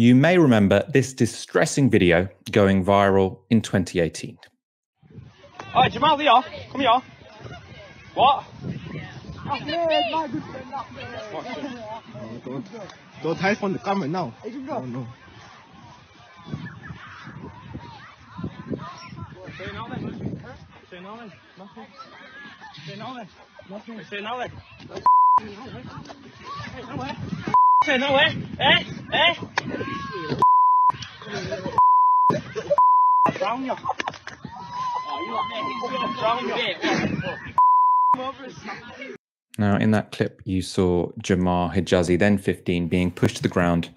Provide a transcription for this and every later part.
You may remember this distressing video going viral in 2018. All right, Jamal, they Come here. What? Oh, don't hide from the camera now. Oh, no. Say now then. Say now then. Nothing. Say now then. Nothing. Say now then. Say then. Say then. Now, in that clip, you saw Jamar Hijazi, then 15, being pushed to the ground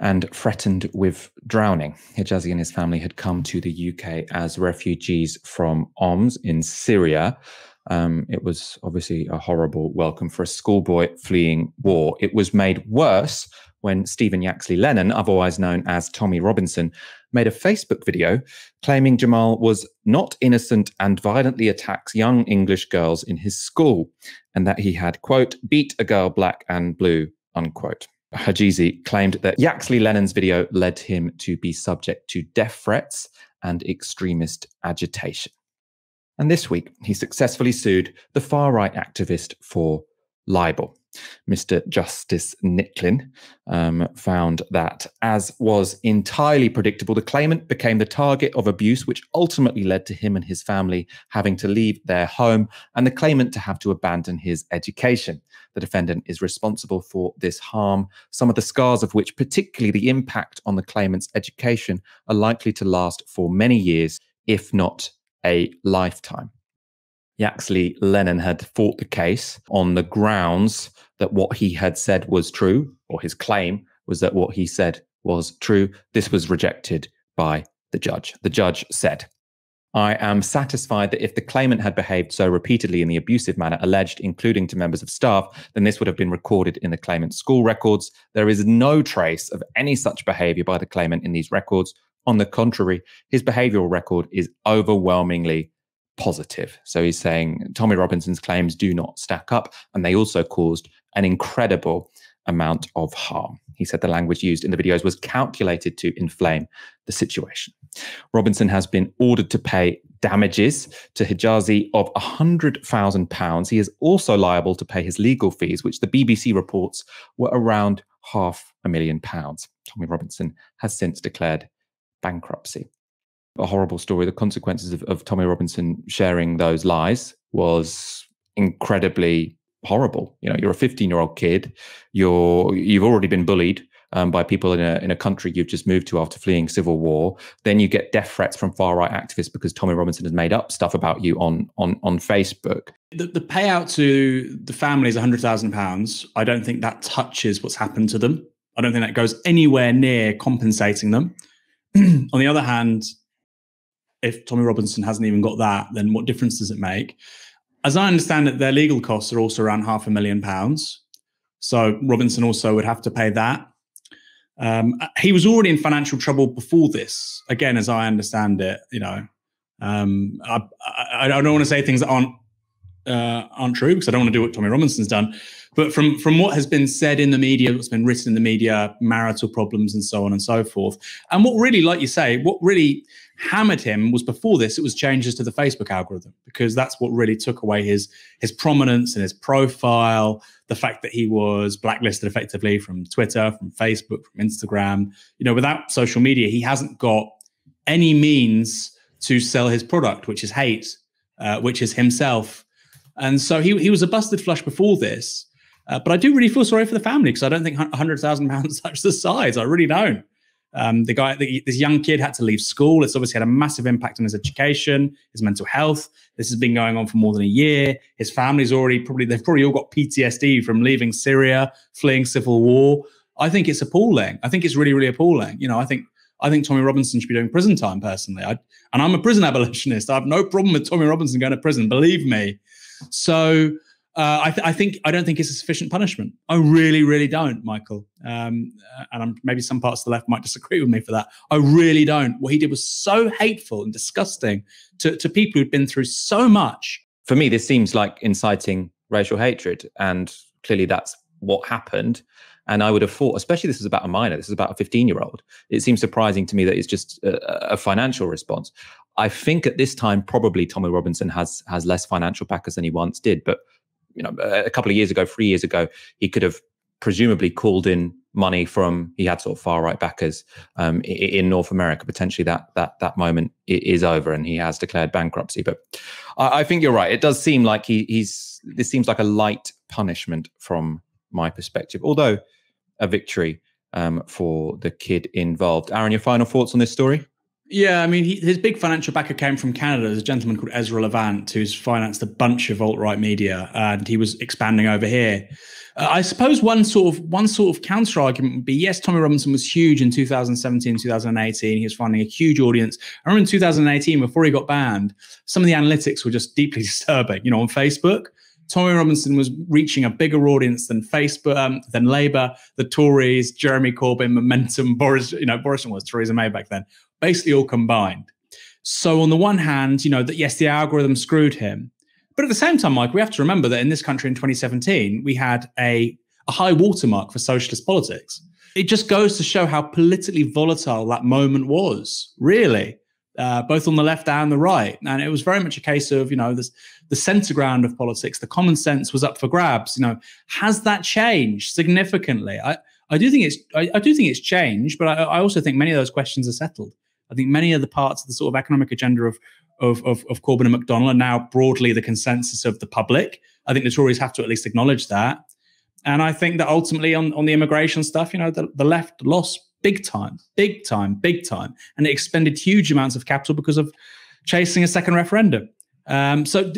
and threatened with drowning. Hijazi and his family had come to the UK as refugees from OMS in Syria. Um, it was obviously a horrible welcome for a schoolboy fleeing war. It was made worse when Stephen Yaxley Lennon, otherwise known as Tommy Robinson, made a Facebook video claiming Jamal was not innocent and violently attacks young English girls in his school, and that he had, quote, beat a girl black and blue, unquote. Hajizi claimed that Yaxley Lennon's video led him to be subject to death threats and extremist agitation. And this week, he successfully sued the far right activist for libel. Mr. Justice Nicklin, um, found that, as was entirely predictable, the claimant became the target of abuse, which ultimately led to him and his family having to leave their home and the claimant to have to abandon his education. The defendant is responsible for this harm, some of the scars of which, particularly the impact on the claimant's education, are likely to last for many years, if not a lifetime. Yaxley Lennon had fought the case on the grounds that what he had said was true, or his claim was that what he said was true. This was rejected by the judge. The judge said, I am satisfied that if the claimant had behaved so repeatedly in the abusive manner alleged, including to members of staff, then this would have been recorded in the claimant's school records. There is no trace of any such behavior by the claimant in these records. On the contrary, his behavioral record is overwhelmingly positive. So he's saying Tommy Robinson's claims do not stack up, and they also caused an incredible amount of harm. He said the language used in the videos was calculated to inflame the situation. Robinson has been ordered to pay damages to Hijazi of £100,000. He is also liable to pay his legal fees, which the BBC reports were around half a million pounds. Tommy Robinson has since declared bankruptcy a horrible story. The consequences of, of Tommy Robinson sharing those lies was incredibly horrible. You know, you're a 15 year old kid. You're you've already been bullied um, by people in a in a country you've just moved to after fleeing civil war. Then you get death threats from far right activists because Tommy Robinson has made up stuff about you on on on Facebook. The, the payout to the family is 100,000 pounds. I don't think that touches what's happened to them. I don't think that goes anywhere near compensating them. on the other hand, if Tommy Robinson hasn't even got that, then what difference does it make? As I understand it, their legal costs are also around half a million pounds. So Robinson also would have to pay that. Um, he was already in financial trouble before this. Again, as I understand it, you know, um, I, I, I, don't want to say things that aren't uh, aren't true because I don't want to do what Tommy Robinson's done. But from from what has been said in the media, what's been written in the media, marital problems and so on and so forth, and what really, like you say, what really hammered him was before this, it was changes to the Facebook algorithm because that's what really took away his his prominence and his profile, the fact that he was blacklisted effectively from Twitter, from Facebook, from Instagram. You know, without social media, he hasn't got any means to sell his product, which is hate, uh, which is himself. And so he, he was a busted flush before this. Uh, but I do really feel sorry for the family because I don't think £100,000 such the size. I really don't. Um, the guy, the, this young kid had to leave school. It's obviously had a massive impact on his education, his mental health. This has been going on for more than a year. His family's already probably, they've probably all got PTSD from leaving Syria, fleeing civil war. I think it's appalling. I think it's really, really appalling. You know, I think I think Tommy Robinson should be doing prison time personally. I, and I'm a prison abolitionist. I have no problem with Tommy Robinson going to prison, believe me. So uh, I, th- I, think I don't think it's a sufficient punishment. I really, really don't, Michael. Um, uh, and I'm, maybe some parts of the left might disagree with me for that. I really don't. What he did was so hateful and disgusting to, to people who'd been through so much. For me, this seems like inciting racial hatred, and clearly that's what happened. And I would have thought, especially this is about a minor, this is about a 15 year old. It seems surprising to me that it's just a, a, financial response. I think at this time, probably Tommy Robinson has has less financial backers than he once did, but you know, a couple of years ago, three years ago, he could have presumably called in money from he had sort of far right backers um, in North America. Potentially that that that moment is over, and he has declared bankruptcy. But I, I think you're right. It does seem like he, he's this seems like a light punishment from my perspective, although a victory um, for the kid involved. Aaron, your final thoughts on this story? Yeah, I mean, he, his big financial backer came from Canada. There's a gentleman called Ezra Levant who's financed a bunch of alt right media, and he was expanding over here. Uh, I suppose one sort of one sort of counter argument would be yes, Tommy Robinson was huge in 2017, 2018. He was finding a huge audience. I remember in 2018, before he got banned, some of the analytics were just deeply disturbing. You know, on Facebook, Tommy Robinson was reaching a bigger audience than Facebook, um, than Labour, the Tories, Jeremy Corbyn, Momentum, Boris, you know, Boris was Theresa May back then basically all combined. So on the one hand, you know that yes, the algorithm screwed him, but at the same time, Mike, we have to remember that in this country in 2017, we had a, a high watermark for socialist politics. It just goes to show how politically volatile that moment was, really, uh, both on the left and the right. And it was very much a case of, you know, this, the center ground of politics, the common sense was up for grabs. You know, has that changed significantly? I, I do think it's I, I do think it's changed, but I, I also think many of those questions are settled. I think many of the parts of the sort of economic agenda of of, of, of Corbyn and MacDonald are now broadly the consensus of the public. I think the Tories have to at least acknowledge that. And I think that ultimately on, on the immigration stuff, you know, the, the left lost big time, big time, big time. And it expended huge amounts of capital because of chasing a second referendum. Um, so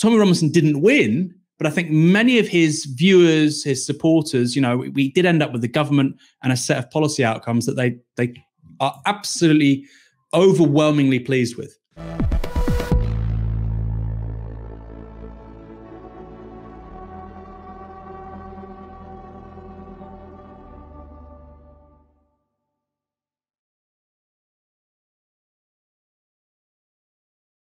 Tommy Robinson didn't win, but I think many of his viewers, his supporters, you know, we, we did end up with the government and a set of policy outcomes that they they are absolutely overwhelmingly pleased with.